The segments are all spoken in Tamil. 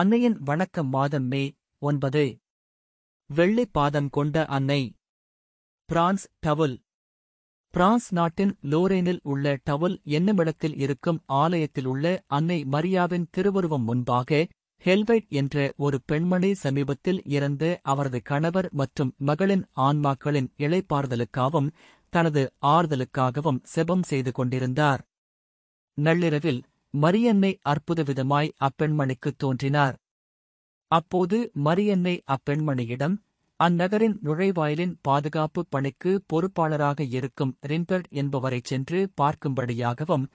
அன்னையின் வணக்கம் மாதம் மே ஒன்பது வெள்ளை பாதம் கொண்ட அன்னை பிரான்ஸ் டவுல் பிரான்ஸ் நாட்டின் லோரேனில் உள்ள டவுல் என்னுமிடத்தில் இருக்கும் ஆலயத்தில் உள்ள அன்னை மரியாவின் திருவுருவம் முன்பாக ஹெல்வைட் என்ற ஒரு பெண்மணி சமீபத்தில் இறந்த அவரது கணவர் மற்றும் மகளின் ஆன்மாக்களின் இளைப்பாறுதலுக்காகவும் தனது ஆறுதலுக்காகவும் செபம் செய்து கொண்டிருந்தார் நள்ளிரவில் மரியன்னை அற்புத விதமாய் அப்பெண்மணிக்கு தோன்றினார் அப்போது மரியன்னை அப்பெண்மணியிடம் அந்நகரின் நுழைவாயிலின் பாதுகாப்பு பணிக்கு பொறுப்பாளராக இருக்கும் ரின்பர்ட் என்பவரை சென்று பார்க்கும்படியாகவும்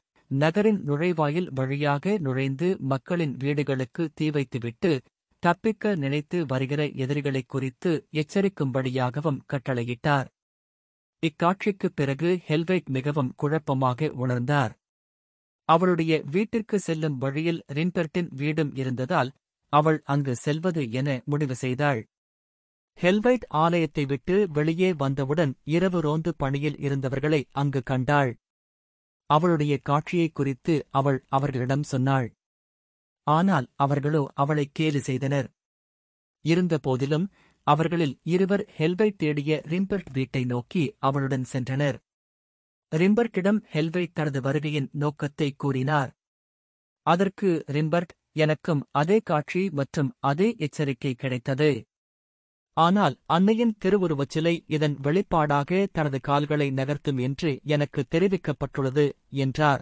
நகரின் நுழைவாயில் வழியாக நுழைந்து மக்களின் வீடுகளுக்கு தீ வைத்துவிட்டு தப்பிக்க நினைத்து வருகிற எதிரிகளை குறித்து எச்சரிக்கும்படியாகவும் கட்டளையிட்டார் இக்காட்சிக்குப் பிறகு ஹெல்வெட் மிகவும் குழப்பமாக உணர்ந்தார் அவளுடைய வீட்டிற்கு செல்லும் வழியில் ரின்பர்டின் வீடும் இருந்ததால் அவள் அங்கு செல்வது என முடிவு செய்தாள் ஹெல்வைட் ஆலயத்தை விட்டு வெளியே வந்தவுடன் இரவு ரோந்து பணியில் இருந்தவர்களை அங்கு கண்டாள் அவளுடைய காட்சியை குறித்து அவள் அவர்களிடம் சொன்னாள் ஆனால் அவர்களோ அவளை கேலி செய்தனர் இருந்தபோதிலும் அவர்களில் இருவர் ஹெல்வைட் தேடிய ரிம்பர்ட் வீட்டை நோக்கி அவளுடன் சென்றனர் ரிம்பர்ட்டிடம் ஹெல்வை தனது வருகையின் நோக்கத்தை கூறினார் அதற்கு ரிம்பர்ட் எனக்கும் அதே காட்சி மற்றும் அதே எச்சரிக்கை கிடைத்தது ஆனால் அன்னையின் திருவுருவச் சிலை இதன் வெளிப்பாடாக தனது கால்களை நகர்த்தும் என்று எனக்கு தெரிவிக்கப்பட்டுள்ளது என்றார்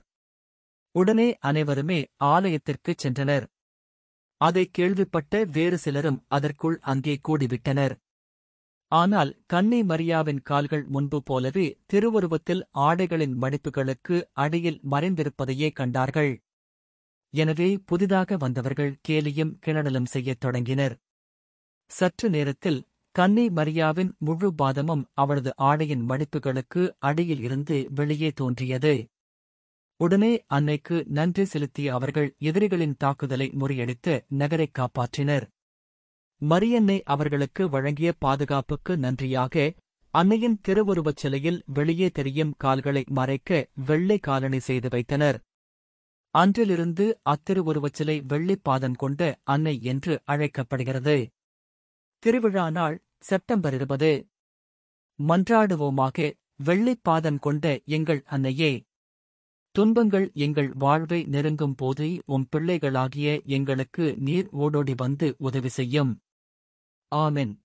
உடனே அனைவருமே ஆலயத்திற்குச் சென்றனர் அதை கேள்விப்பட்ட வேறு சிலரும் அதற்குள் அங்கே கூடிவிட்டனர் ஆனால் கன்னி மரியாவின் கால்கள் முன்பு போலவே திருவுருவத்தில் ஆடைகளின் மடிப்புகளுக்கு அடியில் மறைந்திருப்பதையே கண்டார்கள் எனவே புதிதாக வந்தவர்கள் கேலியும் கிணடலும் செய்யத் தொடங்கினர் சற்று நேரத்தில் கன்னி மரியாவின் முழு பாதமும் அவளது ஆடையின் மடிப்புகளுக்கு அடியில் இருந்து வெளியே தோன்றியது உடனே அன்னைக்கு நன்றி செலுத்திய அவர்கள் எதிரிகளின் தாக்குதலை முறியடித்து நகரைக் காப்பாற்றினர் மரியன்னை அவர்களுக்கு வழங்கிய பாதுகாப்புக்கு நன்றியாக அன்னையின் திருவுருவச் சிலையில் வெளியே தெரியும் கால்களை மறைக்க வெள்ளை காலணி செய்து வைத்தனர் அன்றிலிருந்து அத்திருவுருவச் சிலை வெள்ளிப்பாதம் கொண்ட அன்னை என்று அழைக்கப்படுகிறது திருவிழா நாள் செப்டம்பர் இருபது மன்றாடுவோமாக வெள்ளிப்பாதம் கொண்ட எங்கள் அன்னையே துன்பங்கள் எங்கள் வாழ்வை நெருங்கும் போதே உம் பிள்ளைகளாகிய எங்களுக்கு நீர் ஓடோடி வந்து உதவி செய்யும் ஆமென்